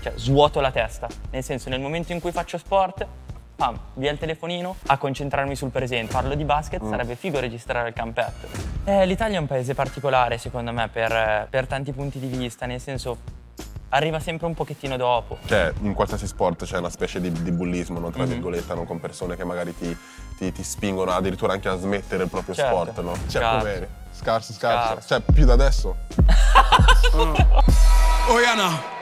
cioè svuoto la testa. Nel senso, nel momento in cui faccio sport, pam, via il telefonino a concentrarmi sul presente. Parlo di basket, mm. sarebbe figo registrare il campetto. Eh, L'Italia è un paese particolare, secondo me, per, per tanti punti di vista, nel senso arriva sempre un pochettino dopo. Cioè, in qualsiasi sport c'è una specie di, di bullismo, no? tra mm-hmm. virgolette, no? con persone che magari ti, ti, ti, spingono addirittura anche a smettere il proprio certo. sport, no? Cioè, come scarso, scarso, scarso. Cioè, più da adesso. oh. oh yeah, no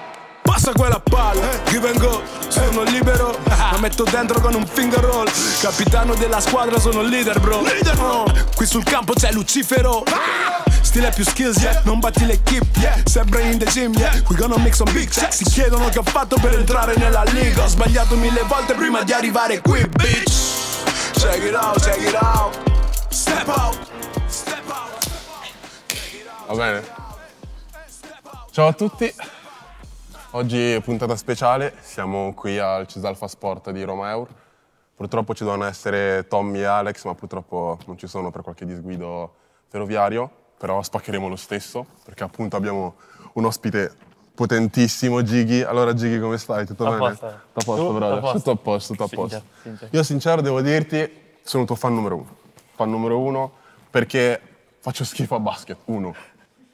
segue la palla Give and go, sono libero La metto dentro con un finger roll Capitano della squadra, sono leader bro oh, Qui sul campo c'è Lucifero Stile più skills, yeah. non batti l'equipe, yeah. sempre in the gym, yeah. we gonna make some big checks Si chiedono che ho fatto per entrare nella liga Ho sbagliato mille volte prima di arrivare qui, bitch Check it out, check it out, step out Va bene Ciao a tutti Oggi è puntata speciale, siamo qui al Cisalfa Sport di Roma Eur. Purtroppo ci devono essere Tommy e Alex, ma purtroppo non ci sono per qualche disguido ferroviario, però spaccheremo lo stesso, perché appunto abbiamo un ospite potentissimo, Gigi. Allora Gigi, come stai? Tutto bene? Tutto a posto, brother. Tutto a posto, tutto a posto. Io sincero devo dirti, sono il tuo fan numero uno. Fan numero uno perché faccio schifo a basket, uno.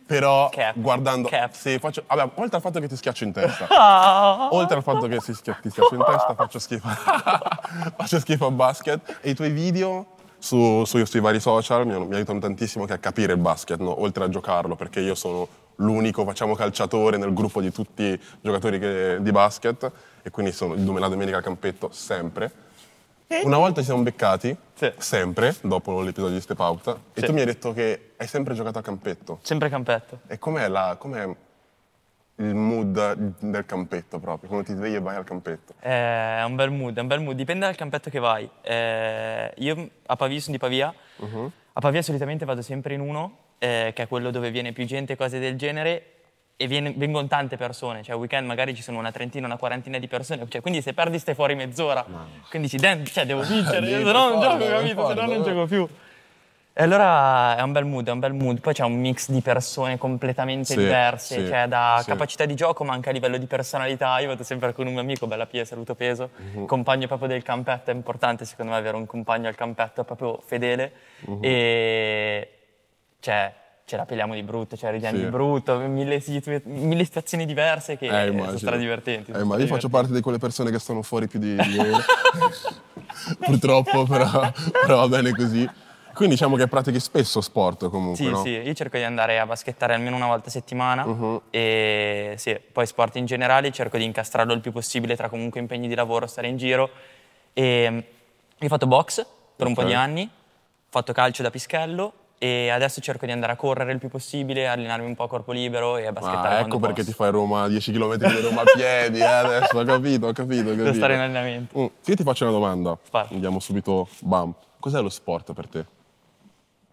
Però Cap. guardando... Cap. Sì, faccio... Vabbè, oltre al fatto che ti schiaccio in testa. Oh. Oltre al fatto che si schia... ti schiaccio in testa, faccio schifo. faccio schifo a basket. E i tuoi video su, su, sui vari social mi, mi, aiutano tantissimo anche a capire il basket, no? oltre a giocarlo, perché io sono l'unico facciamo calciatore nel gruppo di tutti i giocatori che, di basket e quindi sono il domenica al campetto sempre una volta ci siamo beccati, sì. sempre, dopo l'episodio di Step Out, sì. e tu mi hai detto che hai sempre giocato a campetto. Sempre campetto. E com'è, la, com'è il mood del campetto proprio? Quando ti svegli e vai al campetto? Eh, è un bel mood, è un bel mood. Dipende dal campetto che vai. Eh, io a Pavia sono di Pavia. Uh-huh. A Pavia solitamente vado sempre in uno, eh, che è quello dove viene più gente e cose del genere e vengono tante persone, cioè il weekend magari ci sono una trentina, una quarantina di persone, cioè, quindi se perdi stai fuori mezz'ora, no. quindi dici, Dan, cioè, devo vincere, se no non gioco, capito, se no non gioco più. E allora è un bel mood, è un bel mood, poi c'è un mix di persone completamente sì, diverse, sì, cioè da sì. capacità di gioco ma anche a livello di personalità, io vado sempre con un mio amico, Bella Pia, saluto peso, uh-huh. compagno proprio del campetto, è importante secondo me avere un compagno al campetto proprio fedele uh-huh. e cioè ce la peliamo di brutto, cioè ridiamo sì. di brutto, mille, mille, situazioni diverse che eh, immagino. sono stradivertenti. Eh, ma io faccio parte di quelle persone che sono fuori più di ieri. Purtroppo, però, però va bene così. Quindi diciamo che pratichi spesso sport comunque. Sì, no? sì, io cerco di andare a baschettare almeno una volta a settimana uh-huh. e sì, poi sport in generale cerco di incastrarlo il più possibile tra comunque impegni di lavoro, stare in giro. E, ehm, ho fatto box per okay. un po' di anni, ho fatto calcio da pischello e adesso cerco di andare a correre il più possibile, allenarmi un po' a corpo libero e a ah, baskettare. Ah, ecco perché posso. ti fai Roma 10 km di Roma a piedi eh, adesso, ho capito, ho capito, ho capito. Devo stare in allenamento. Mm. Io ti faccio una domanda. Parla. Andiamo subito, bam. Cos'è lo sport per te?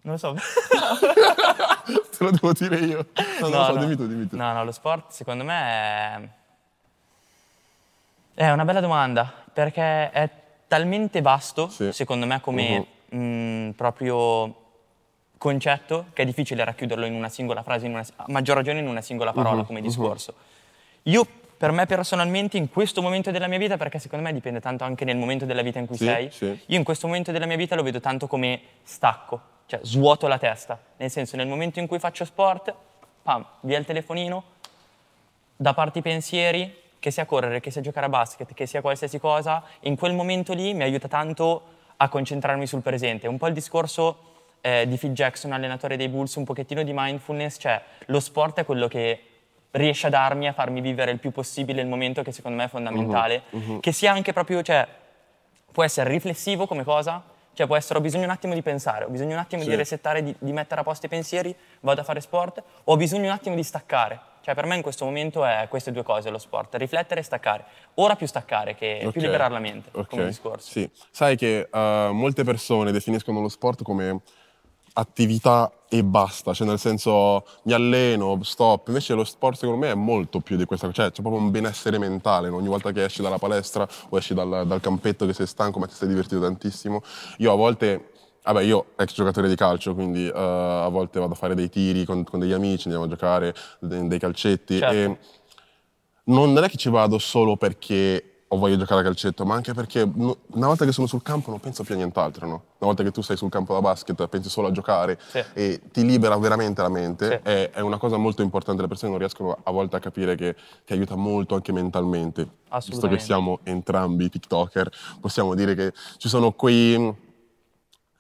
Non lo so. te lo devo dire io. No, no, so, no. dimmi tu, dimmi tu. No, no, lo sport secondo me è... È una bella domanda, perché è talmente vasto, sì. secondo me, come uh mhm. -huh. mh, mm, proprio concetto che è difficile racchiuderlo in una singola frase, una, a maggior ragione in una singola parola uh-huh, come uh-huh. discorso. Uh-huh. Io per me personalmente in questo momento della mia vita, perché secondo me dipende tanto anche nel momento della vita in cui sì, sei, sì. io in questo momento della mia vita lo vedo tanto come stacco, cioè svuoto la testa, nel senso nel momento in cui faccio sport, pam, via il telefonino, da parte i pensieri, che sia correre, che sia giocare a basket, che sia qualsiasi cosa, in quel momento lì mi aiuta tanto a concentrarmi sul presente, un po' il discorso eh, di Phil Jackson, allenatore dei Bulls, un pochettino di mindfulness, cioè lo sport è quello che riesce a darmi, a farmi vivere il più possibile il momento che secondo me è fondamentale, uh-huh, uh-huh. che sia anche proprio, cioè, può essere riflessivo come cosa, cioè può essere ho bisogno un attimo di pensare, ho bisogno un attimo sì. di resettare, di, di, mettere a posto i pensieri, vado a fare sport, o ho bisogno un attimo di staccare. Cioè per me in questo momento è queste due cose lo sport, riflettere e staccare. Ora più staccare che okay. più liberare la mente okay. come discorso. Sì, sai che uh, molte persone definiscono lo sport come attività e basta, cioè nel senso mi alleno, stop, invece lo sport secondo me è molto più di questa cioè c'è proprio un benessere mentale, no? ogni volta che esci dalla palestra o esci dal, dal campetto che sei stanco ma ti sei divertito tantissimo, io a volte Vabbè, io ex giocatore di calcio, quindi uh, a volte vado a fare dei tiri con, con degli amici, andiamo a giocare dei, dei calcetti. Certo. E non è che ci vado solo perché ho voglia giocare a calcetto, ma anche perché no, una volta che sono sul campo non penso più a nient'altro, no? Una volta che tu sei sul campo da basket pensi solo a giocare sì. e ti libera veramente la mente, sì. è, è, una cosa molto importante, le persone non riescono a volte a capire che ti aiuta molto anche mentalmente. Assolutamente. Visto che siamo entrambi TikToker, possiamo dire che ci sono quei,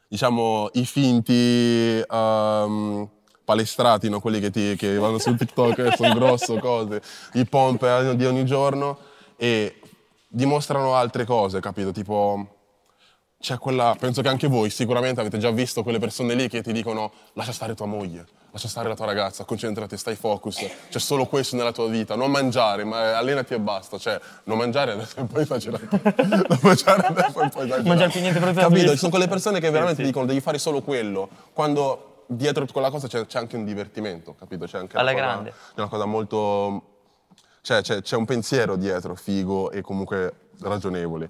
diciamo, i finti... Um, palestrati, no? quelli che, ti, che vanno su TikTok e sono grosso, cose, i pomp eh, di ogni giorno e dimostrano altre cose, capito? Tipo, c'è quella, penso che anche voi sicuramente avete già visto quelle persone lì che ti dicono lascia stare tua moglie, lascia stare la tua ragazza, concentrati, stai focus, c'è solo questo nella tua vita, non mangiare, ma eh, allenati e basta, cioè non mangiare adesso e poi esagerare, non mangiare adesso e poi esagerare. Mangiare più niente proprio Capito, ci sono quelle persone che veramente sì, sì. dicono devi fare solo quello, quando dietro quella cosa c'è, c'è anche un divertimento, capito? C'è anche Alla una grande. Cosa, una cosa molto cioè, c'è, c'è un pensiero dietro, figo e comunque ragionevole.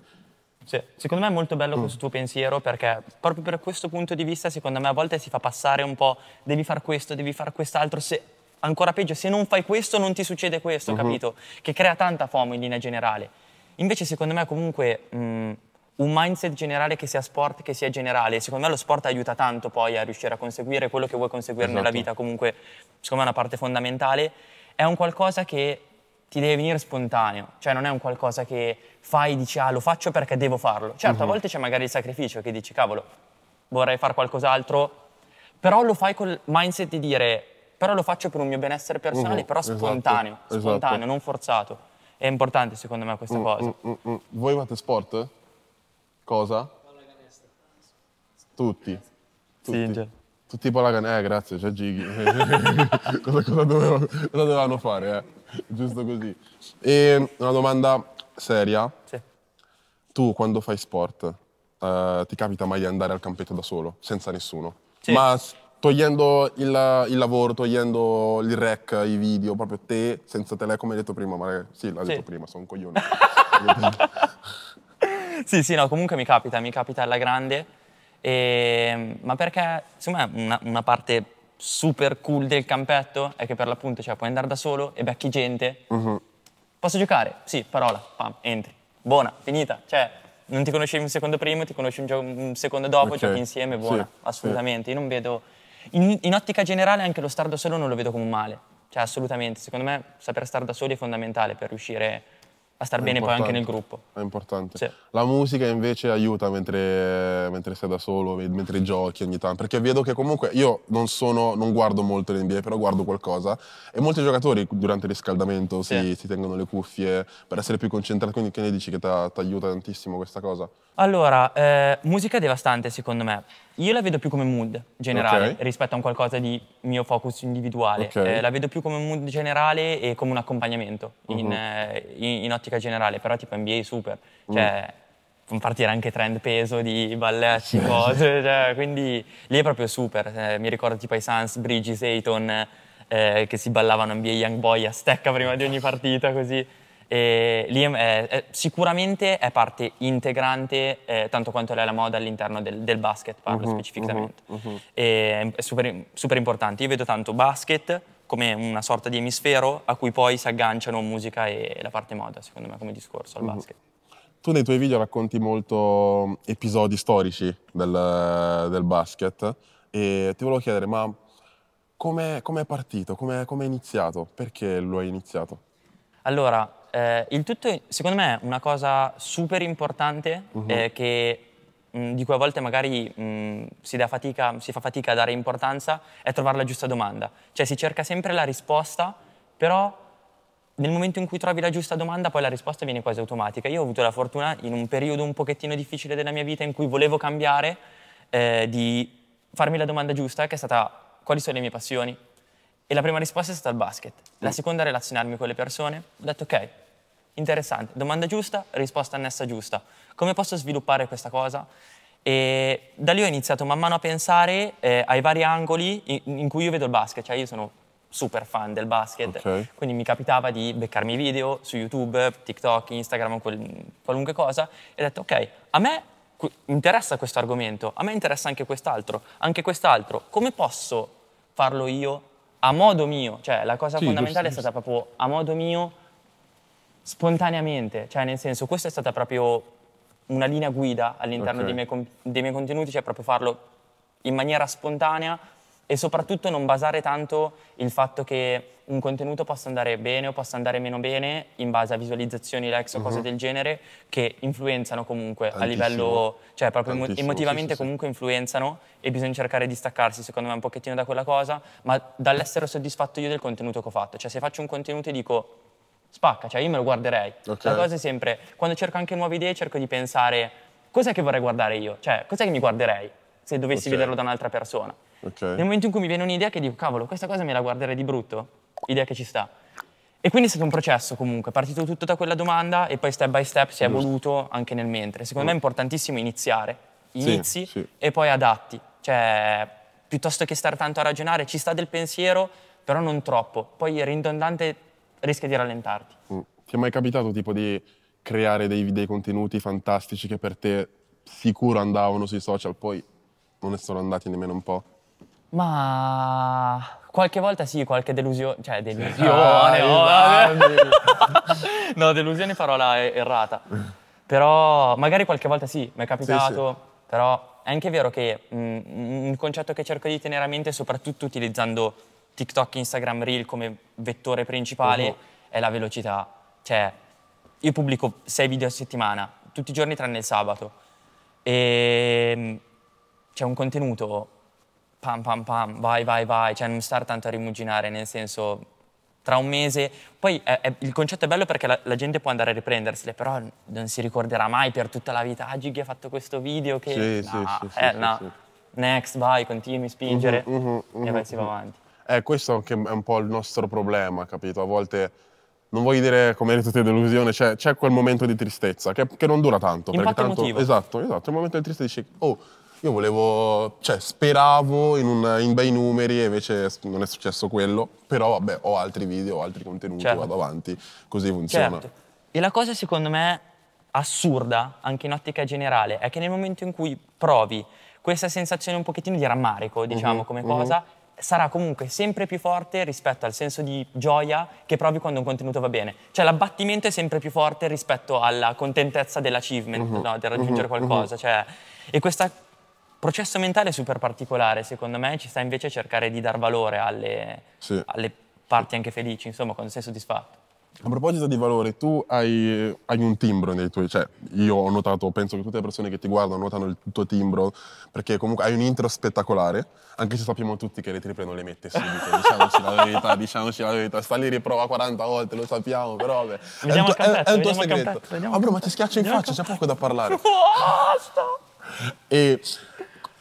Sì. Secondo me è molto bello mm. questo tuo pensiero perché proprio per questo punto di vista, secondo me a volte si fa passare un po' devi fare questo, devi fare quest'altro, se, ancora peggio, se non fai questo non ti succede questo, mm-hmm. capito? Che crea tanta FOMO in linea generale. Invece secondo me comunque mh, mm, un mindset generale che sia sport, che sia generale, secondo me lo sport aiuta tanto poi a riuscire a conseguire quello che vuoi conseguire esatto. nella vita, comunque secondo me è una parte fondamentale, è un qualcosa che ti deve venire spontaneo, cioè non è un qualcosa che fai e dici ah lo faccio perché devo farlo. Certo, uh-huh. a mhm. volte c'è magari il sacrificio che dici cavolo, vorrei fare qualcos'altro, però lo fai col mindset di dire però lo faccio per un mio benessere personale, uh-huh. però esatto, spontaneo, esatto. spontaneo, esatto. non forzato. È importante secondo me questa uh, cosa. Uh, uh, Voi fate sport? Cosa? Tutti. Tutti. Sì, tutti i palagan... Eh, grazie, c'è Gigi. cosa, cosa, dovevo, cosa, dovevano fare? Eh? Giusto così. E una domanda seria. Sì. Tu quando fai sport eh, ti capita mai di andare al campetto da solo, senza nessuno? Sì. Ma togliendo il, il, lavoro, togliendo il rec, i video, proprio te, senza te, come hai detto prima, ma sì, l'hai sì. detto prima, sono un coglione. sì, sì, no, comunque mi capita, mi capita alla grande, e, ehm, ma perché, secondo me, una, una parte super cool del campetto è che per l'appunto cioè, puoi andare da solo e becchi gente. Uh-huh. Posso giocare? Sì, parola, pam, entri. Buona, finita. Cioè, non ti conoscevi un secondo prima, ti conosci un, gio- un secondo dopo, okay. giochi insieme, buona, sì, assolutamente. Sì. Io non vedo... In, in, ottica generale anche lo star da solo non lo vedo come un male. Cioè, assolutamente. Secondo me saper stare da soli è fondamentale per riuscire a star è bene poi anche nel gruppo. È importante. Sì. La musica invece aiuta mentre, mentre, sei da solo, mentre giochi ogni tanto, perché vedo che comunque io non, sono, non guardo molto l'NBA, però guardo qualcosa e molti giocatori durante il riscaldamento sì. si, si, tengono le cuffie per essere più concentrati, quindi che ne dici che ti aiuta tantissimo questa cosa? Allora, eh, musica devastante secondo me. Io la vedo più come mood generale okay. rispetto a un qualcosa di mio focus individuale. Okay. Eh, la vedo più come mood generale e come un accompagnamento uh-huh. in, mhm. eh, in, in, ottica generale, però tipo NBA super. Mm. Cioè, uh-huh partire anche trend peso di balletti, cose, cioè, quindi lì è proprio super. Eh, mi ricordo tipo i Sans, Bridges, Ayton eh, che si ballavano NBA Young Boy a stecca prima di ogni partita, così e lì è, sicuramente è parte integrante, eh, tanto quanto è la moda all'interno del, del basket, parlo uh-huh, specificamente. Uh-huh. è super, super importante. Io vedo tanto basket come una sorta di emisfero a cui poi si agganciano musica e la parte moda, secondo me, come discorso al uh-huh. basket. Tu nei tuoi video racconti molto episodi storici del, del basket e ti volevo chiedere, ma come è partito, come è iniziato, perché lo hai iniziato? Allora, eh, il tutto, secondo me, è una cosa super importante uh-huh. eh, che, mh, mm, di cui a volte magari mh, mm, si, fatica, si fa fatica a dare importanza, è trovare la giusta domanda. Cioè si cerca sempre la risposta, però nel momento in cui trovi la giusta domanda, poi la risposta viene quasi automatica. Io ho avuto la fortuna, in un periodo un pochettino difficile della mia vita in cui volevo cambiare, eh, di farmi la domanda giusta, che è stata quali sono le mie passioni? E la prima risposta è stata il basket. La mm. seconda è relazionarmi con le persone. Ho detto ok, interessante, domanda giusta, risposta annessa giusta. Come posso sviluppare questa cosa? E da lì ho iniziato man mano a pensare eh, ai vari angoli in, in, cui io vedo il basket, cioè io sono super fan del basket, okay. quindi mi capitava di beccarmi video su YouTube, TikTok, Instagram, quel, qualunque cosa, e ho detto ok, a me interessa questo argomento, a me interessa anche quest'altro, anche quest'altro, come posso farlo io a modo mio, cioè la cosa sì, fondamentale giusto, è stata giusto. proprio a modo mio, spontaneamente, cioè nel senso questa è stata proprio una linea guida all'interno okay. dei, miei, dei miei contenuti, cioè proprio farlo in maniera spontanea, e soprattutto non basare tanto il fatto che un contenuto possa andare bene o possa andare meno bene in base a visualizzazioni, likes o uh-huh. cose mhm. del genere che influenzano comunque tantissimo, a livello, cioè proprio emotivamente sì, sì, comunque influenzano e bisogna cercare di staccarsi secondo me un pochettino da quella cosa, ma dall'essere soddisfatto io del contenuto che ho fatto. Cioè se faccio un contenuto e dico spacca, cioè io me lo guarderei. Okay. La cosa è sempre, quando cerco anche nuove idee cerco di pensare cos'è che vorrei guardare io, cioè cos'è che mi guarderei se dovessi okay. vederlo da un'altra persona. Okay. Nel momento in cui mi viene un'idea che dico, cavolo, questa cosa me la guarderei di brutto, idea che ci sta. E quindi è stato un processo comunque, partito tutto da quella domanda e poi step by step si è evoluto anche nel mentre. Secondo mm. me è importantissimo iniziare, inizi sì, sì. e poi adatti. Cioè, piuttosto che stare tanto a ragionare, ci sta del pensiero, però non troppo. Poi ridondante rischia di rallentarti. Mm. Ti è mai capitato tipo di creare dei, dei contenuti fantastici che per te sicuro andavano sui social, poi non ne sono andati nemmeno un po'? Ma qualche volta sì, qualche delusio- cioè, delusione, cioè oh, delusione. Eh. no, delusione parola er-, errata. Però magari qualche volta sì, mi è capitato, sì, sì. però è anche vero che mh, mm, un concetto che cerco di tenere a mente, soprattutto utilizzando TikTok, Instagram, Reel come vettore principale, uh-huh. è la velocità. Cioè, io pubblico sei video a settimana, tutti i giorni tranne il sabato. E ehm, c'è un contenuto pam pam pam, vai vai vai, cioè non stare tanto a rimuginare, nel senso tra un mese, poi è, è, il concetto è bello perché la, la, gente può andare a riprendersele, però non si ricorderà mai per tutta la vita, ah Gigi ha fatto questo video che... Sì, no, sì, sì, eh, sì, no. sì, next, vai, continui, a spingere uh -huh, uh -huh, uh -huh, e poi mm-hmm, si va mm-hmm. avanti. Eh, questo anche è un po' il nostro problema, capito? A volte non voglio dire come eri tutta te delusione, c'è, quel momento di tristezza che, che non dura tanto. Impatto perché tanto, emotivo. Esatto, esatto, il momento di tristezza dici, oh, io volevo, cioè speravo in, un, in bei numeri e invece non è successo quello, però vabbè ho altri video, ho altri contenuti, Certo. vado avanti, così funziona. Certo. E la cosa secondo me assurda, anche in ottica generale, è che nel momento in cui provi questa sensazione un pochettino di rammarico, diciamo mhm, come mhm. cosa, sarà comunque sempre più forte rispetto al senso di gioia che provi quando un contenuto va bene. Cioè l'abbattimento è sempre più forte rispetto alla contentezza dell'achievement, mhm. no? del raggiungere qualcosa. Cioè, e questa Processo mentale super particolare, secondo me, ci sta invece a cercare di dar valore alle, sì. alle parti anche felici, insomma, quando sei soddisfatto. A proposito di valore, tu hai, hai, un timbro nei tuoi, cioè io ho notato, penso che tutte le persone che ti guardano notano il tuo timbro, perché comunque hai un intro spettacolare, anche se sappiamo tutti che le triple non le mette subito, diciamoci la verità, diciamoci la verità, sta lì riprova 40 volte, lo sappiamo, però beh, è, il tuo, è, è il tuo segreto. Campetto, ah bro, ma ti schiaccia in faccia, c'è poco da parlare. Basta! E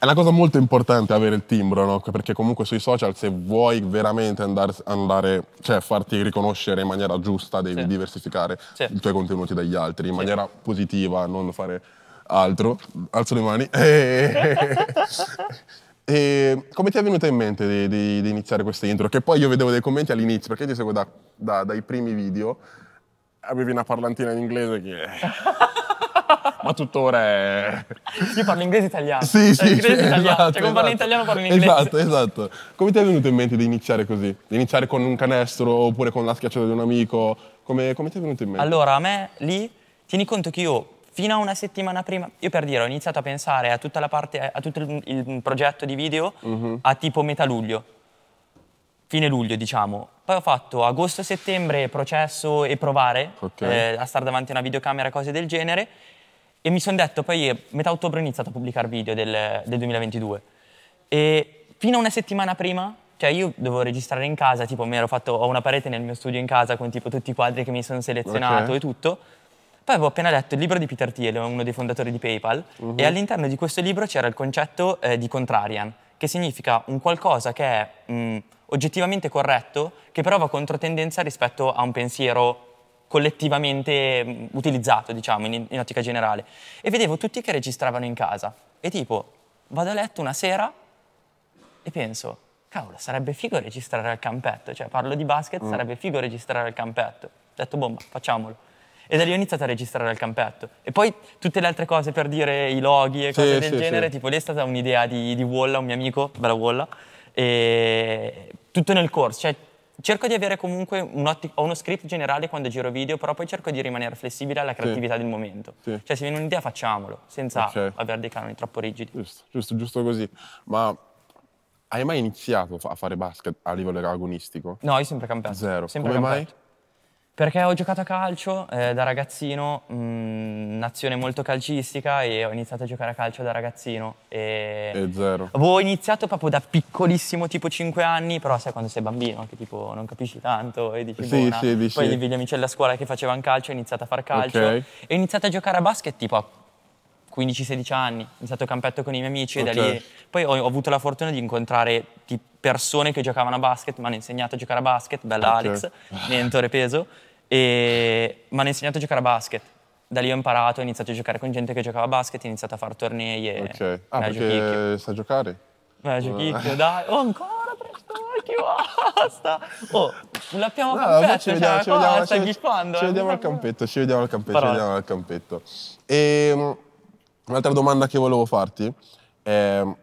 è una cosa molto importante avere il timbro, no? perché comunque sui social se vuoi veramente andare, andare cioè farti riconoscere in maniera giusta devi sì. diversificare sì. i tuoi contenuti dagli altri in sì. maniera positiva, non fare altro. Alzo le mani. E come ti è venuta in mente di, di, di, iniziare questa intro? Che poi io vedevo dei commenti all'inizio, perché io ti seguo da, da, dai primi video, avevi una parlantina in inglese che... ma tuttora è... Io parlo inglese italiano. Sì, cioè, sì. Inglese cioè, italiano. Esatto, cioè, come parlo esatto. italiano parlo in inglese. Esatto, esatto. Come ti è venuto in mente di iniziare così? Di iniziare con un canestro oppure con la schiacciata di un amico? Come, come ti è venuto in mente? Allora, a me lì, tieni conto che io fino a una settimana prima, io per dire, ho iniziato a pensare a tutta la parte, a tutto il, il progetto di video uh-huh. a tipo metà luglio, fine luglio diciamo. Poi ho fatto agosto-settembre processo e provare okay. eh, a stare davanti a una videocamera, cose del genere. E mi sono detto, poi metà ottobre ho iniziato a pubblicare video del, del 2022. E fino a una settimana prima cioè io dovevo registrare in casa, tipo mi ero fatto, ho una parete nel mio studio in casa con tipo tutti i quadri che mi sono selezionato okay. e tutto. Poi avevo appena letto il libro di Peter Thiel, uno dei fondatori di PayPal, uh -huh. e mhm. all'interno di questo libro c'era il concetto eh, di contrarian, che significa un qualcosa che è mh, mm, oggettivamente corretto, che però va contro tendenza rispetto a un pensiero collettivamente mm, utilizzato, diciamo, in, in ottica generale. E vedevo tutti che registravano in casa. E tipo, vado a letto una sera e penso, cavolo, sarebbe figo registrare al campetto. Cioè, parlo di basket, mm. sarebbe figo registrare al campetto. Ho detto, bomba, facciamolo. E da lì ho iniziato a registrare al campetto. E poi tutte le altre cose per dire i loghi e cose sì, del sì, genere, sì. tipo lì è stata un'idea di, di Walla, un mio amico, bella Walla, e tutto nel corso, cioè cerco di avere comunque ho uno script generale quando giro video, però poi cerco di rimanere flessibile alla creatività sì. del momento. Sì. Cioè, se viene un'idea, facciamolo, senza okay. avere dei canoni troppo rigidi. Giusto, giusto, giusto così. Ma hai mai iniziato a fare basket a livello agonistico? No, io sempre campato. Zero. Sempre Come campato. mai? Perché ho giocato a calcio eh, da ragazzino, un'azione mm, molto calcistica e ho iniziato a giocare a calcio da ragazzino. E, e zero. Avevo iniziato proprio da piccolissimo, tipo 5 anni, però sai quando sei bambino che tipo non capisci tanto e dici sì, buona. Boh, sì, dici. Poi gli amici della scuola che facevano calcio, ho iniziato a far calcio. Okay. E ho iniziato a giocare a basket tipo a 15-16 anni, ho iniziato a campetto con i miei amici okay. e da lì... Poi ho, ho, avuto la fortuna di incontrare persone che giocavano a basket, mi hanno insegnato a giocare a basket, bella okay. Alex, niente Peso e mi hanno insegnato a giocare a basket. Da lì ho imparato, ho iniziato a giocare con gente che giocava a basket, ho iniziato a fare tornei e... Ok, ah perché sa giocare? Beh, giochicchio, eh. dai. Oh, ancora presto, spacchi, basta. Oh, l'abbiamo no, campetto, cioè, ci vediamo, cioè, ci vediamo, stai ghippando. Ci eh. vediamo al campetto, ci vediamo al campetto, Parole. ci vediamo al campetto. E, ehm, un'altra domanda che volevo farti è, ehm,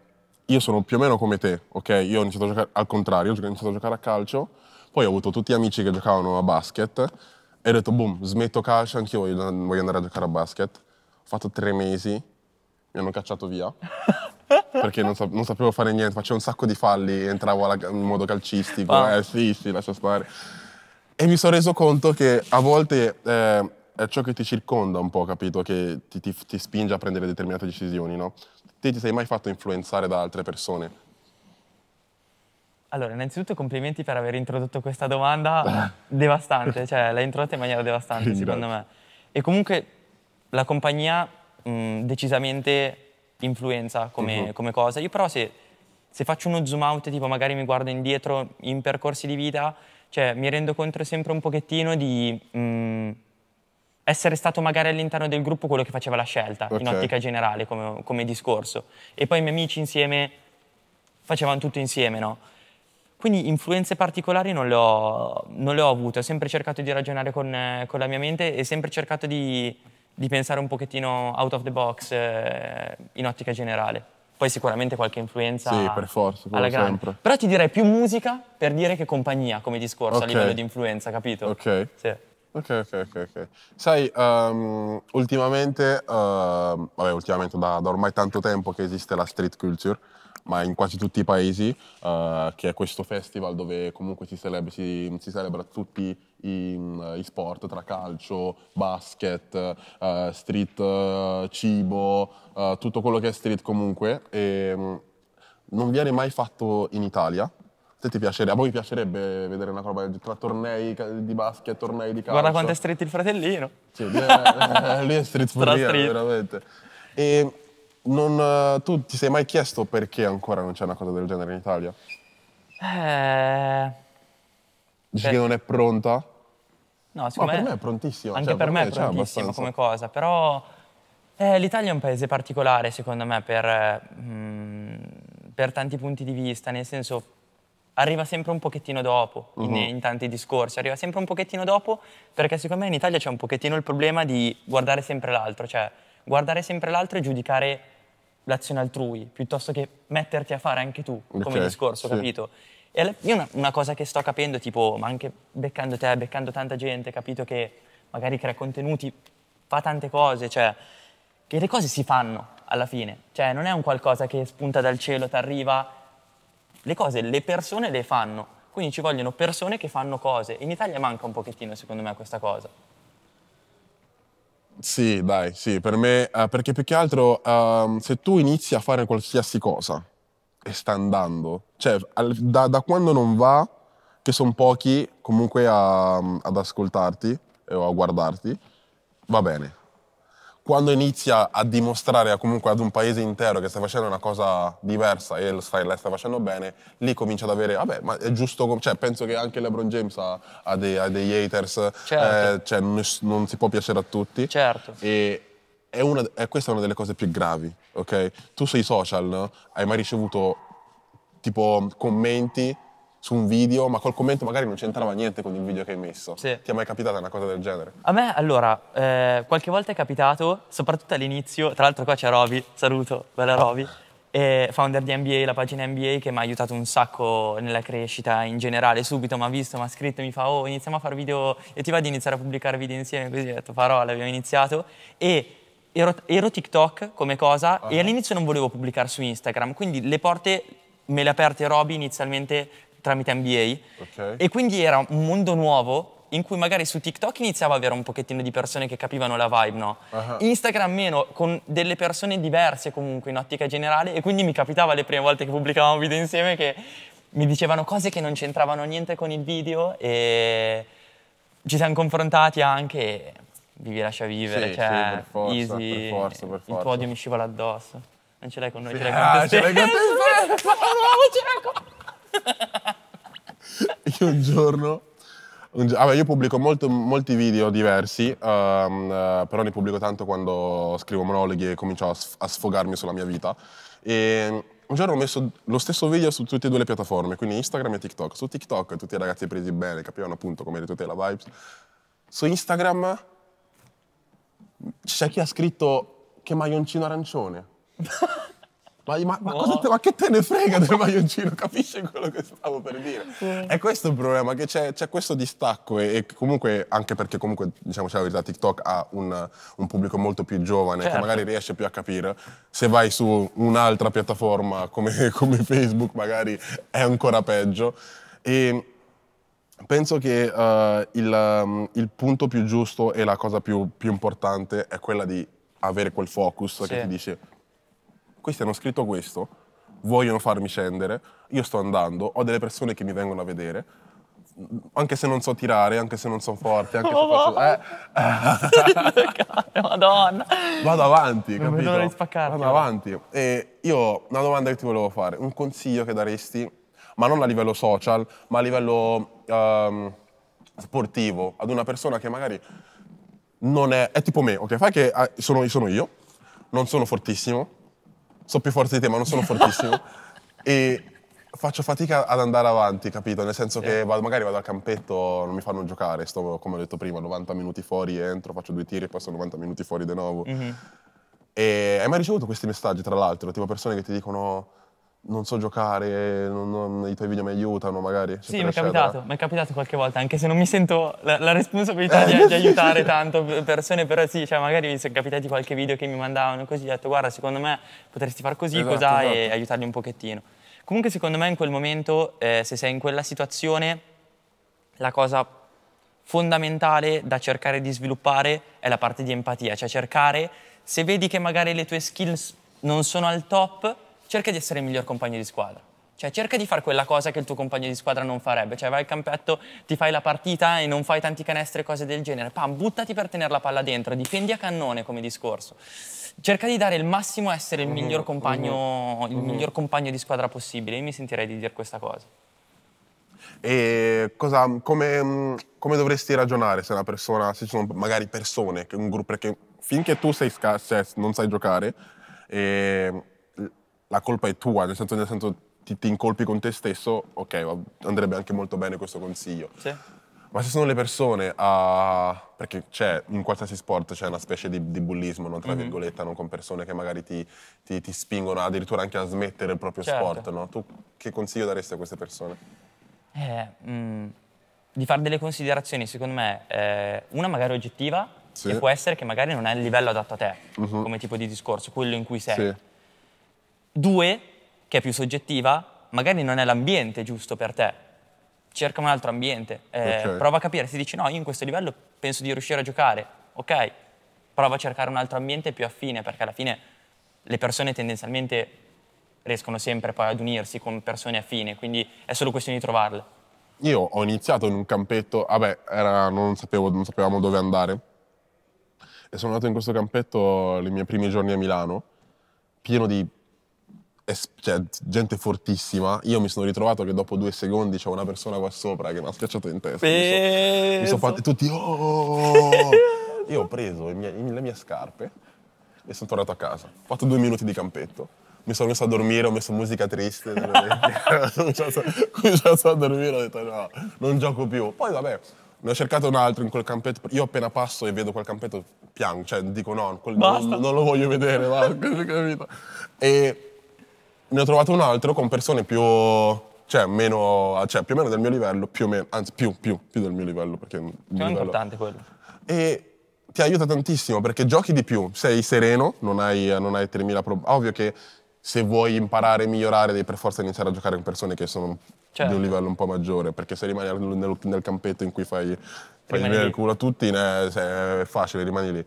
io sono più o meno come te, ok? Io ho iniziato a giocare al contrario, ho iniziato a giocare a calcio, poi ho avuto tutti gli amici che giocavano a basket, e ho detto, boom, smetto calcio, anch'io io voglio andare a giocare a basket. Ho fatto tre mesi, mi hanno cacciato via. perché non, sa- non, sapevo fare niente, facevo un sacco di falli, entravo alla- in modo calcistico, ah. eh sì, sì, lascia stare. E mi sono reso conto che a volte eh, è ciò che ti circonda un po', capito? Che ti, ti, ti spinge a prendere determinate decisioni, no? Te ti sei mai fatto influenzare da altre persone? Allora, innanzitutto complimenti per aver introdotto questa domanda devastante, cioè l'hai introdotta in maniera devastante Grazie. secondo me. E comunque la compagnia mh, decisamente influenza come, uh mhm. -huh. come, cosa. Io però se, se, faccio uno zoom out, tipo magari mi guardo indietro in percorsi di vita, cioè mi rendo conto sempre un pochettino di mh, essere stato magari all'interno del gruppo quello che faceva la scelta, okay. in ottica generale come, come discorso. E poi i miei amici insieme facevano tutto insieme, no? Quindi influenze particolari non le ho, non le ho avute, ho sempre cercato di ragionare con, con la mia mente e sempre cercato di, di, pensare un pochettino out of the box eh, in ottica generale. Poi sicuramente qualche influenza sì, per forza, alla Sempre. Però ti direi più musica per dire che compagnia come discorso okay. a livello di influenza, capito? Ok. Sì. Ok, ok, ok. Sai, um, ultimamente, uh, vabbè, ultimamente da, da, ormai tanto tempo che esiste la street culture, ma in quasi tutti i paesi, uh, che è questo festival dove comunque si, celebra, si, si celebra tutti i, eh, i, sport tra calcio, basket, uh, street, uh, cibo, tutto quello che è street comunque. E, um, non viene mai fatto in Italia, ti piacerebbe, a voi piacerebbe vedere una roba tra tornei di basket, tornei di calcio? Guarda quanto è street il fratellino. Sì, lui è street for real, veramente. E non, eh, tu ti sei mai chiesto perché ancora non c'è una cosa del genere in Italia? Eh... Dici che non è pronta? No, secondo Ma me, per me è prontissima. Anche cioè, per, per me, cioè, è prontissima come cosa, però eh, l'Italia è un paese particolare secondo me per, mh, mm, per, tanti punti di vista, nel senso arriva sempre un pochettino dopo uh -huh. in, mhm. in tanti discorsi, arriva sempre un pochettino dopo perché secondo me in Italia c'è un pochettino il problema di guardare sempre l'altro, cioè guardare sempre l'altro e giudicare l'azione altrui, piuttosto che metterti a fare anche tu come okay, discorso, sì. capito? E io una, una, cosa che sto capendo, tipo, ma anche beccando te, beccando tanta gente, capito che magari crea contenuti, fa tante cose, cioè, che le cose si fanno alla fine, cioè non è un qualcosa che spunta dal cielo, ti arriva, le cose, le persone le fanno, quindi ci vogliono persone che fanno cose. In Italia manca un pochettino, secondo me, questa cosa. Sì, dai, sì, per me, eh, perché più che altro ehm, se tu inizi a fare qualsiasi cosa e sta andando, cioè al- da, da quando non va, che sono pochi comunque a- ad ascoltarti o a guardarti, va bene quando inizia a dimostrare comunque ad un paese intero che stai facendo una cosa diversa e stai, la stai facendo bene, lì comincia ad avere, vabbè, ma è giusto, cioè, penso che anche LeBron James ha, ha, dei, ha dei, haters, eh, certo. eh, cioè, non, non, si può piacere a tutti. Certo. E, è una, è, questa è una delle cose più gravi, ok? Tu sui social no? hai mai ricevuto tipo commenti su un video, ma col commento magari non c'entrava niente con il video che hai messo. Sì. Ti è mai capitata una cosa del genere? A me, allora, eh, qualche volta è capitato, soprattutto all'inizio, tra l'altro qua c'è Roby, saluto, bella Roby, eh, founder di NBA, la pagina NBA, che mi ha aiutato un sacco nella crescita in generale, subito mi ha visto, mi ha scritto, mi fa, oh, iniziamo a fare video, e ti va di iniziare a pubblicare video insieme, così ho detto, parola, abbiamo iniziato, e... Ero, ero TikTok come cosa ah. e all'inizio non volevo pubblicare su Instagram, quindi le porte me le ha aperte Roby inizialmente tramite NBA. Okay. E quindi era un mondo nuovo in cui magari su TikTok iniziava ad avere un pochettino di persone che capivano la vibe, no? Uh-huh. Instagram meno, con delle persone diverse comunque in ottica generale e quindi mi capitava le prime volte che pubblicavamo video insieme che mi dicevano cose che non c'entravano niente con il video e ci siamo confrontati anche e vivi lascia vivere, sì, cioè sì, per forza, easy, per forza, per forza. il podio mi scivola addosso. Non ce l'hai con noi, sì. ce l'hai con te. Ah, ce l'hai con te. io un giorno... Un gi allora, io pubblico molto, molti video diversi, um, però ne pubblico tanto quando scrivo monologhi e comincio a, sf a sfogarmi sulla mia vita. E un giorno ho messo lo stesso video su tutte e due le piattaforme, quindi Instagram e TikTok. Su TikTok tutti i ragazzi presi bene, capivano appunto come era tutta la vibes. Su Instagram c'è chi ha scritto che maglioncino arancione. Ma, ma, ma, te, ma, che te ne frega del maglioncino? Capisci quello che stavo per dire? Mm. È questo il problema, che c'è, c'è questo distacco e, e, comunque, anche perché comunque, diciamo, la verità, TikTok ha un, un, pubblico molto più giovane certo. che magari riesce più a capire. Se vai su un'altra piattaforma come, come Facebook magari è ancora peggio. E penso che uh, il, um, il, punto più giusto e la cosa più, più importante è quella di avere quel focus sì. che ti dice questi hanno scritto questo, vogliono farmi scendere, io sto andando, ho delle persone che mi vengono a vedere, anche se non so tirare, anche se non sono forte, anche oh, se faccio... Eh. eh. Madonna! Vado avanti, non capito? Non spaccarti. Vado avanti. E io, una domanda che ti volevo fare, un consiglio che daresti, ma non a livello social, ma a livello um, sportivo, ad una persona che magari non è... È tipo me, ok? Fai che ah, sono, sono io, non sono fortissimo, sono più forte di te, ma non sono fortissimo. e faccio fatica ad andare avanti, capito? Nel senso che vado, magari vado al campetto, non mi fanno giocare, sto, come ho detto prima, 90 minuti fuori, entro, faccio due tiri e poi sono 90 minuti fuori di nuovo. Mm-hmm. E hai mai ricevuto questi messaggi, tra l'altro, tipo persone che ti dicono non so giocare, non, non, i tuoi video mi aiutano magari. Sì, mi è capitato, mi è capitato qualche volta, anche se non mi sento la, la responsabilità di, eh, di, aiutare tanto persone, però sì, cioè magari sono capitati qualche video che mi mandavano così, ho detto guarda, secondo me potresti far così, esatto, cos'ha esatto. e aiutarli un pochettino. Comunque secondo me in quel momento, eh, se sei in quella situazione, la cosa fondamentale da cercare di sviluppare è la parte di empatia, cioè cercare, se vedi che magari le tue skills non sono al top, cerca di essere il miglior compagno di squadra. Cioè, cerca di fare quella cosa che il tuo compagno di squadra non farebbe. Cioè, vai al campetto, ti fai la partita e non fai tanti canestri e cose del genere. Pam, buttati per tenere la palla dentro, difendi a cannone come discorso. Cerca di dare il massimo a essere il miglior mhm, compagno, mhm, il miglior mhm. compagno di squadra possibile. Io mi sentirei di dire questa cosa. E cosa, come, come, dovresti ragionare se una persona, se ci sono magari persone, un gruppo, perché finché tu sei scarso, cioè non sai giocare, e la colpa è tua, nel senso, nel senso ti, ti, incolpi con te stesso, ok, andrebbe anche molto bene questo consiglio. Sì. Ma se sono le persone a... perché c'è, in qualsiasi sport c'è una specie di, di bullismo, mhm. non tra mm -hmm. virgolette, no? con persone che magari ti, ti, ti, spingono addirittura anche a smettere il proprio certo. sport, no? Tu che consiglio daresti a queste persone? Eh, mh, mm, di fare delle considerazioni, secondo me, eh, una magari oggettiva, sì. che può essere che magari non è il livello adatto a te, uh mhm. -huh. come tipo di discorso, quello in cui sei. Sì Due, che è più soggettiva, magari non è l'ambiente giusto per te. Cerca un altro ambiente, eh, okay. prova a capire. Se dici no, io in questo livello penso di riuscire a giocare, ok, prova a cercare un altro ambiente più affine, perché alla fine le persone tendenzialmente riescono sempre poi ad unirsi con persone affine, quindi è solo questione di trovarle. Io ho iniziato in un campetto, vabbè, era, non, sapevo, non sapevamo dove andare, e sono andato in questo campetto i miei primi giorni a Milano, pieno di cioè, gente fortissima. Io mi sono ritrovato che dopo due secondi c'è una persona qua sopra che mi ha schiacciato in testa. Peso. Mi sono fatti tutti. Oh! Io ho preso mie, le mie scarpe e sono tornato a casa. Ho fatto due minuti di campetto. Mi sono messo a dormire, ho messo musica triste. ho cominciato a dormire, ho detto no, non gioco più. Poi vabbè, ne ho cercato un altro in quel campetto. Io appena passo e vedo quel campetto, piango, cioè dico no, quel, non, non, lo voglio vedere, ma capito? E ne ho trovato un altro con persone più, cioè, meno, cioè, più o meno del mio livello, più o meno, anzi più, più, più del mio livello. Perché cioè, livello... è importante quello. E ti aiuta tantissimo perché giochi di più, sei sereno, non hai, non hai 3000 problemi. Ovvio che se vuoi imparare e migliorare devi per forza iniziare a giocare con persone che sono certo. di un certo. livello un po' maggiore, perché se rimani nel, nel, nel campetto in cui fai, fai il culo a tutti ne, è facile, rimani lì.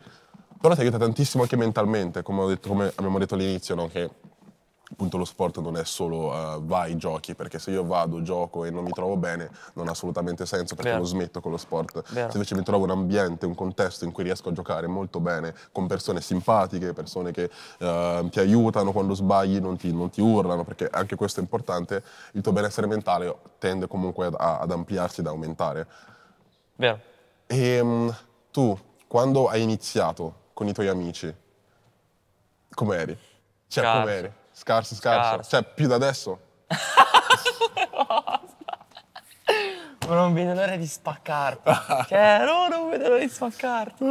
Però ti aiuta tantissimo anche mentalmente, come, detto, come abbiamo detto all'inizio, no? che appunto lo sport non è solo uh, eh, vai, giochi, perché se io vado, gioco e non mi trovo bene non ha assolutamente senso perché Vero. lo smetto con lo sport. Vero. Se invece mi trovo un ambiente, un contesto in cui riesco a giocare molto bene, con persone simpatiche, persone che uh, ti aiutano quando sbagli, non ti, non ti, urlano, perché anche questo è importante, il tuo benessere mentale tende comunque ad, ad ampliarsi, ad aumentare. Vero. E um, tu, quando hai iniziato con i tuoi amici, com'eri? Cioè, com'eri? Scarso, scarso. Scarso. Cioè, più da adesso? non vedo l'ora di spaccarti. Cioè, no, non vedo l'ora di spaccarti.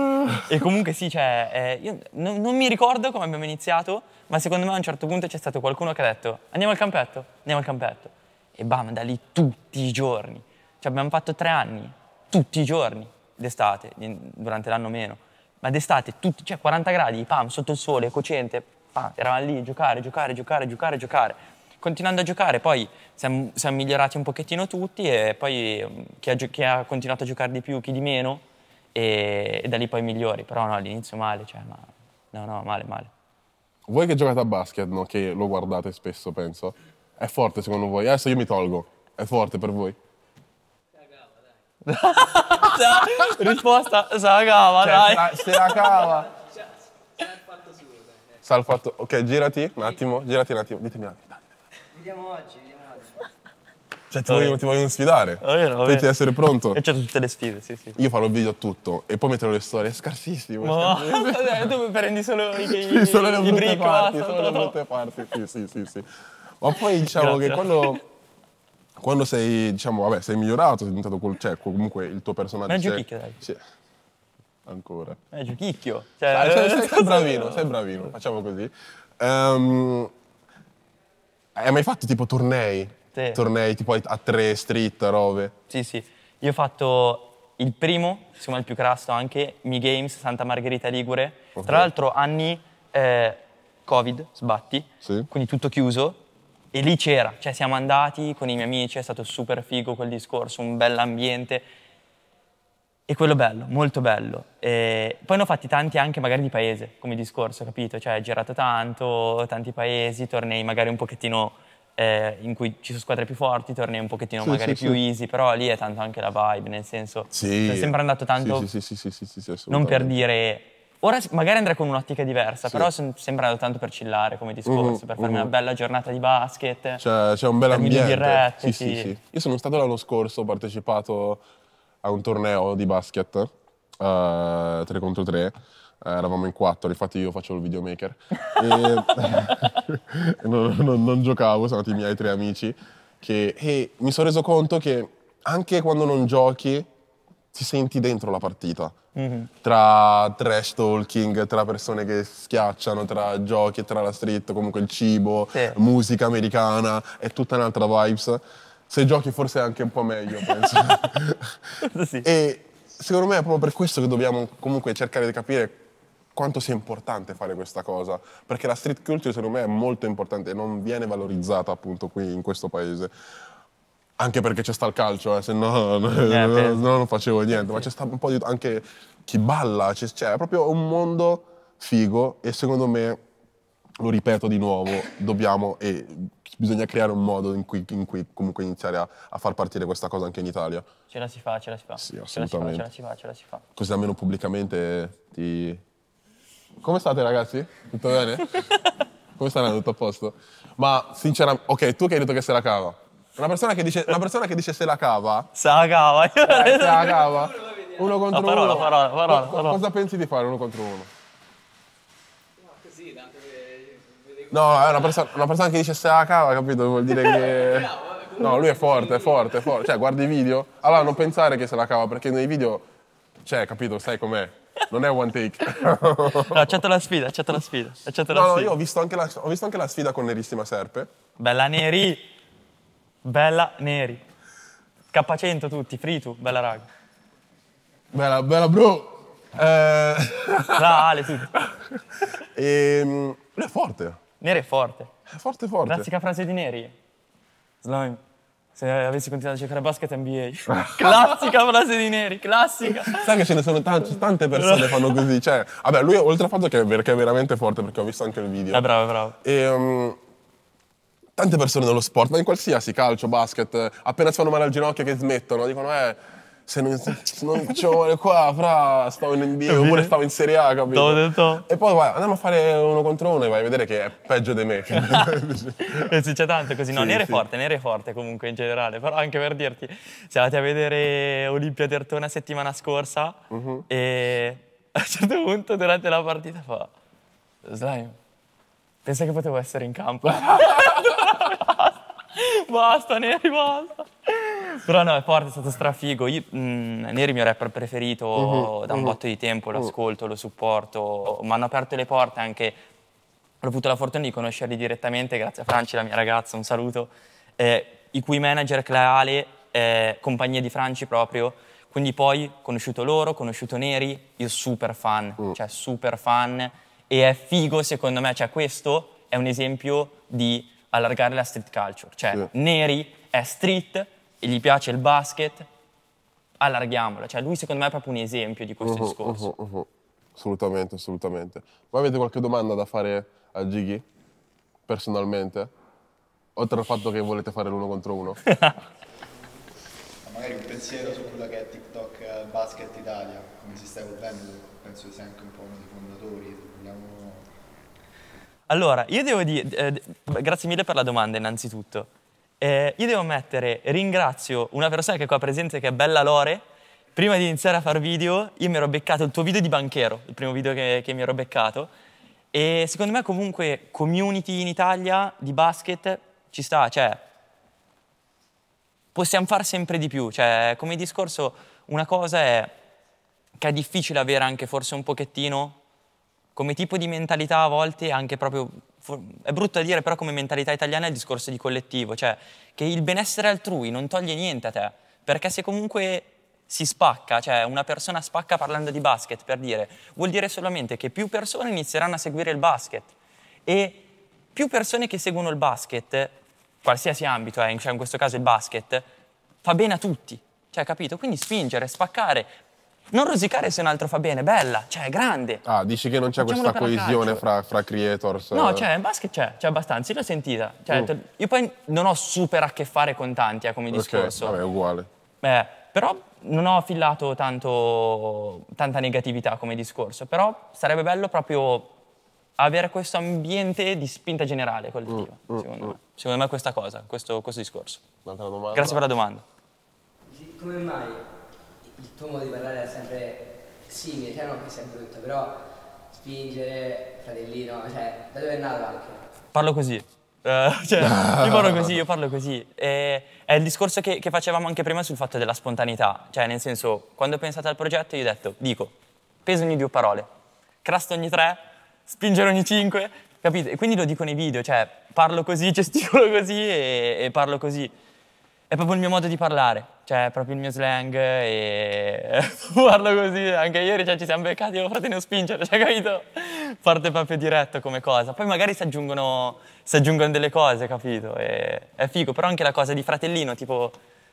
e comunque sì, cioè, eh, io non, non mi ricordo come abbiamo iniziato, ma secondo me a un certo punto c'è stato qualcuno che ha detto andiamo al campetto, andiamo al campetto. E bam, da lì tutti i giorni. Cioè abbiamo fatto tre anni, tutti i giorni, d'estate, durante l'anno meno. Ma d'estate, tutti, cioè 40 gradi, pam, sotto il sole, cocente, stampate, eravamo lì a giocare, giocare, giocare, giocare, giocare. Continuando a giocare, poi siamo, siamo migliorati un pochettino tutti e poi chi ha, chi ha, continuato a giocare di più, chi di meno, e, e da lì poi migliori. Però no, all'inizio male, cioè, ma, no, no, male, male. Voi che giocate a basket, no? che lo guardate spesso, penso, è forte secondo voi? Adesso io mi tolgo, è forte per voi? Cagava, dai. Risposta, se la cava, cioè, dai. Se la, se la cava. Sa il fatto. Ok, girati un attimo, girati un attimo. Ditemi la verità. Vediamo oggi, vediamo oggi. Cioè, ti, voglio, ti vogliono sfidare. Vero, Devi essere pronto. E c'è tutte le sfide, sì, sì. Io farò il video a tutto e poi metterò le storie. È scarsissimo. No, cioè. tu prendi solo i, sì, i, solo le brutte brico, parti. Solo le brutte parti. Sì, sì, sì, sì. Ma poi diciamo Grazie. che quando quando sei, diciamo, vabbè, sei migliorato, sei diventato, col, cioè, comunque il tuo personaggio... Ma è un dai. Sì ancora. Eh, giochicchio. Cioè, ah, sei, sei, sei, bravino, sei bravino, facciamo così. Um, hai mai fatto tipo tornei? Sì. Tornei tipo a tre, street, robe? Sì, sì. Io ho fatto il primo, insomma il più crasso anche, Mi Games, Santa Margherita Ligure. Okay. Tra l'altro anni eh, Covid, sbatti, sì. quindi tutto chiuso. E lì c'era, cioè siamo andati con i miei amici, è stato super figo quel discorso, un bel ambiente e quello bello, molto bello. E poi ne ho fatti tanti anche magari di paese, come discorso, capito? Cioè, girato tanto, tanti paesi, tornei magari un pochettino eh, in cui ci sono squadre più forti, tornei un pochettino sì, magari sì, più sì. easy, però lì è tanto anche la vibe, nel senso... Sì. Cioè, è sempre andato tanto... Sì, sì, sì, sì, Non per dire... Ora magari andrei con un'ottica diversa, però sono sempre andato tanto per chillare come uh-huh, discorso, mm, per farmi mm. una uh-huh. bella giornata di basket. Cioè, c'è un bel ambiente. Dirette, sì, sì, sì. Io sono stato l'anno scorso, ho partecipato a un torneo di basket uh, eh, 3 contro 3. Uh, eh, eravamo in 4, infatti io facevo il videomaker. e non, non, non, giocavo, sono stati i miei tre amici. Che, e mi sono reso conto che anche quando non giochi ti senti dentro la partita. Mm-hmm. Tra trash talking, tra persone che schiacciano, tra giochi, tra la street, comunque il cibo, sì. musica americana, è tutta un'altra vibes se giochi forse è anche un po' meglio, penso. sì. E secondo me è proprio per questo che dobbiamo comunque cercare di capire quanto sia importante fare questa cosa, perché la street culture secondo me è molto importante e non viene valorizzata appunto qui in questo paese. Anche perché c'è sta il calcio, eh, se no, no, eh, no, no non facevo niente, sì. ma c'è sta un po' di anche chi balla, c'è, cioè, è proprio un mondo figo e secondo me lo ripeto di nuovo, dobbiamo e bisogna creare un modo in cui, in cui comunque iniziare a, a, far partire questa cosa anche in Italia. Ce la si fa, ce la si fa. Sì, assolutamente. Ce la si fa, ce la si fa. Così almeno pubblicamente ti... Come state ragazzi? Tutto bene? Come stanno? Tutto a posto? Ma sinceramente, ok, tu che hai detto che se la cava. Una persona che dice, persona che dice se la cava... Se la cava. Eh, se la cava. Uno contro la parola, uno. Parola, parola, parola. Cosa pensi di fare uno contro uno? No, è eh, una persona, una persona che dice se la cava, capito? Vuol dire che... No, lui è forte, è forte, è forte. Cioè, guardi i video, allora non pensare che se la cava, perché nei video, cioè, capito, sai com'è. Non è one take. no, accetto la sfida, accetta la sfida. Accetta la no, sfida. io ho visto, la, ho visto, anche la, sfida con Nerissima Serpe. Bella Neri! Bella Neri. K100 tutti, free tu, bella raga. Bella, bella bro. Eh... La Ale tutti. e, ehm, lui è forte. Neri è forte. È forte, forte. Classica frase di Neri. Slime, se avessi continuato a giocare a basket NBA. classica frase di Neri, classica. Sai che ce ne sono tante, tante persone che fanno così. Cioè, vabbè, lui oltre al fatto che è, perché è veramente forte, perché ho visto anche il video. È eh, bravo, è bravo. E, um, tante persone nello sport, ma in qualsiasi calcio, basket, appena si fanno male al ginocchio che smettono, dicono eh se non, se non facciamo male qua, fra, stavo in NBA, oppure stavo in Serie A, capito? T'ho detto. E poi vai, andiamo a fare uno contro uno e vai a vedere che è peggio di me. sì, c'è tanto così, no, sì, nere sì. forte, nere forte comunque in generale, però anche per dirti, siamo andati a vedere Olimpia Dertona settimana scorsa uh-huh. e a un certo punto durante la partita fa, Slime, pensa che potevo essere in campo? basta, basta, ne hai basta. Però no, è forte, è stato strafigo. Io, mh, mm, Neri è il mio rapper preferito mm-hmm, da un mm-hmm. botto di tempo, lo mm. ascolto, lo supporto. Mi hanno aperto le porte anche... Ho avuto la fortuna di conoscerli direttamente, grazie a Franci, la mia ragazza, un saluto. Eh, I cui manager Claale, eh, compagnia di Franci proprio, quindi poi conosciuto loro, conosciuto Neri, io super fan, mm. cioè super fan e è figo secondo me, cioè questo è un esempio di allargare la street culture, cioè sì. Neri è street e gli piace il basket, allarghiamolo. Cioè, lui secondo me è proprio un esempio di questo uh -huh, discorso. Uh -huh. Uh-huh. Assolutamente, assolutamente. Ma avete qualche domanda da fare a Gigi, personalmente? Oltre al fatto che volete fare l'uno contro uno. Magari un pensiero su quello che è TikTok eh, Basket Italia, come si sta evolvendo, penso che sia anche un po' uno dei fondatori, vogliamo... Allora, io devo dire, eh, grazie mille per la domanda innanzitutto eh, io devo mettere ringrazio una persona che è qua presente che è Bella Lore. Prima di iniziare a far video, io mi ero beccato il tuo video di banchero, il primo video che, che mi ero beccato. E secondo me comunque community in Italia di basket ci sta, cioè possiamo fare sempre di più. Cioè, come discorso, una cosa è che è difficile avere anche forse un pochettino come tipo di mentalità a volte, anche proprio è brutto da dire, però come mentalità italiana è il discorso di collettivo, cioè che il benessere altrui non toglie niente a te, perché se comunque si spacca, cioè una persona spacca parlando di basket, per dire, vuol dire solamente che più persone inizieranno a seguire il basket e più persone che seguono il basket, qualsiasi ambito, eh, cioè in questo caso il basket, fa bene a tutti, cioè capito? Quindi spingere, spaccare, non rosicare se un altro fa bene, bella, cioè è grande. Ah, dici che non c'è questa coesione fra, fra, creators? No, eh. cioè in basket c'è, c'è abbastanza, l'ho sentita. Cioè, mm. te, io poi non ho super a che fare con tanti, eh, come okay, discorso. Vabbè, uguale. Beh, però non ho affillato tanto, tanta negatività come discorso, però sarebbe bello proprio avere questo ambiente di spinta generale collettiva, mm, mm, secondo, mm. Me. secondo me. è questa cosa, questo, questo discorso. Grazie per la domanda. Come mai il tuo modo di parlare era sempre simile, cioè non che sia brutto, però spingere, fratellino, cioè da dove è nato anche? Parlo così. Eh, cioè, io parlo così, io parlo così. E, è il discorso che, che, facevamo anche prima sul fatto della spontaneità. Cioè, nel senso, quando ho pensato al progetto, io ho detto, dico, peso ogni due parole, crasto ogni tre, spingere ogni cinque, capite? E quindi lo dico nei video, cioè, parlo così, gesticolo così e, e parlo così è proprio il mio modo di parlare, cioè è proprio il mio slang e parlo così, anche ieri cioè, ci siamo beccati, lo oh, fratello spingere, cioè capito? Parte proprio diretto come cosa, poi magari si aggiungono, si aggiungono delle cose, capito? E è figo, però anche la cosa di fratellino, tipo,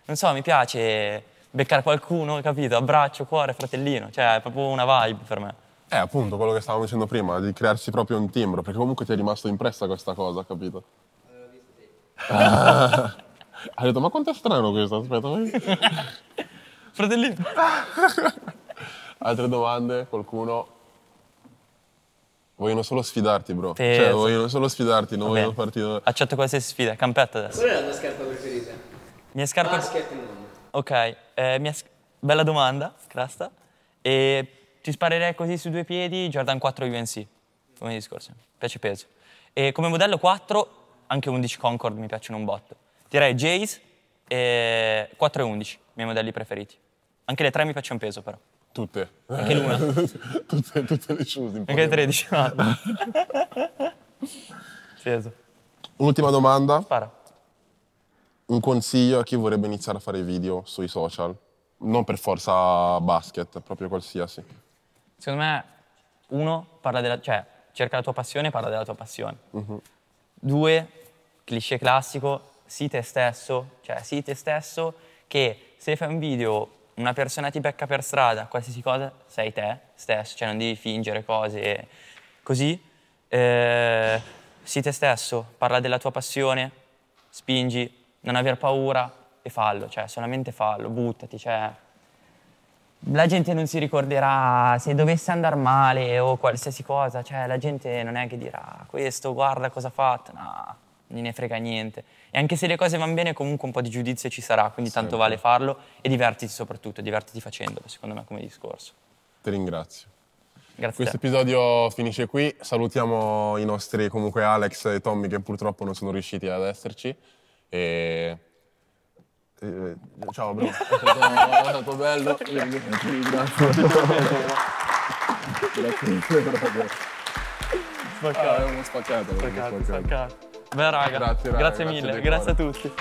non so, mi piace beccare qualcuno, capito? Abbraccio, cuore, fratellino, cioè è proprio una vibe per me. Eh, appunto, quello che stavamo dicendo prima, di crearsi proprio un timbro, perché comunque ti è rimasto impressa questa cosa, capito? Eh, l'ho visto sì. Ha detto, ma quanto è strano questo, aspetta. Fratellino. Altre domande? Qualcuno? Vogliono solo sfidarti, bro. Peso. Cioè, vogliono solo sfidarti, non vogliono farti... Accetto qualsiasi sfida, campetta adesso. Qual è la tua scarpa preferita? Mia scarpa... Basket mondo. Ok, eh, mia... bella domanda, scrasta. E ti sparerei così su due piedi Jordan 4 UNC, come discorso. Piace peso. E come modello 4, anche 11 Concord mi piacciono un botto. Direi Jace e 4 e 11, i miei modelli preferiti. Anche le tre mi piacciono peso però. Tutte. Anche l'una. tutte, tutte le shoes. Anche le 13. Ma... Ceso. Ultima domanda. Spara. Un consiglio a chi vorrebbe iniziare a fare video sui social? Non per forza basket, proprio qualsiasi. Secondo me, uno, parla della, cioè, cerca la tua passione e parla della tua passione. Uh-huh. Due, cliché classico, sii te stesso, cioè sii te stesso che se fai un video, una persona ti becca per strada, qualsiasi cosa, sei te stesso, cioè non devi fingere cose così. Eh, sii te stesso, parla della tua passione, spingi, non aver paura e fallo, cioè solamente fallo, buttati, cioè la gente non si ricorderà se dovesse andare male o qualsiasi cosa, cioè la gente non è che dirà ah, questo, guarda cosa ha fatto, no, non ne frega niente. E anche se le cose vanno bene, comunque un po' di giudizio ci sarà, quindi tanto vale farlo e divertiti soprattutto, divertiti facendolo, secondo me come discorso. Ti ringrazio. Grazie. Questo episodio finisce qui, salutiamo i nostri comunque Alex e Tommy che purtroppo non sono riusciti ad esserci e... e... Ciao Bruno, è stato bello, ti ringrazio. Grazie. Spaccato. Ah, spaccato, spaccato, spaccato. Beh raga, grazie, raga, grazie, mille, grazie a tutti.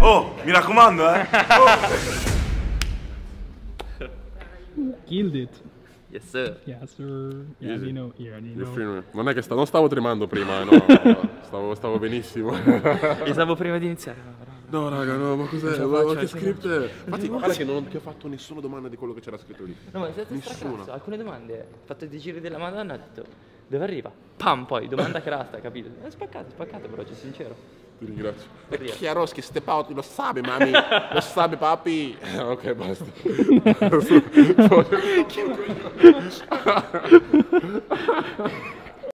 Oh, mi raccomando, eh! Oh. Killed it. Yes sir. Yes sir. Yeah, yes. Know, yeah, yes non è che sta, non stavo tremando prima, no, stavo, stavo benissimo. Pensavo prima di iniziare. No, raga, no, ma cos'è? Faccio, ma cioè, che script è? Infatti, guarda che non ti ho fatto nessuna domanda di quello che c'era scritto lì. No, ma è stato alcune domande, fatto dei giri della madonna, ho detto, dove arriva? Pam, poi, domanda crasta, capito? È spaccato, spaccato però, c'è cioè, sincero. Ti ringrazio. È chiaro che step out lo sa, mami, lo sa, papi. ok, basta. Chi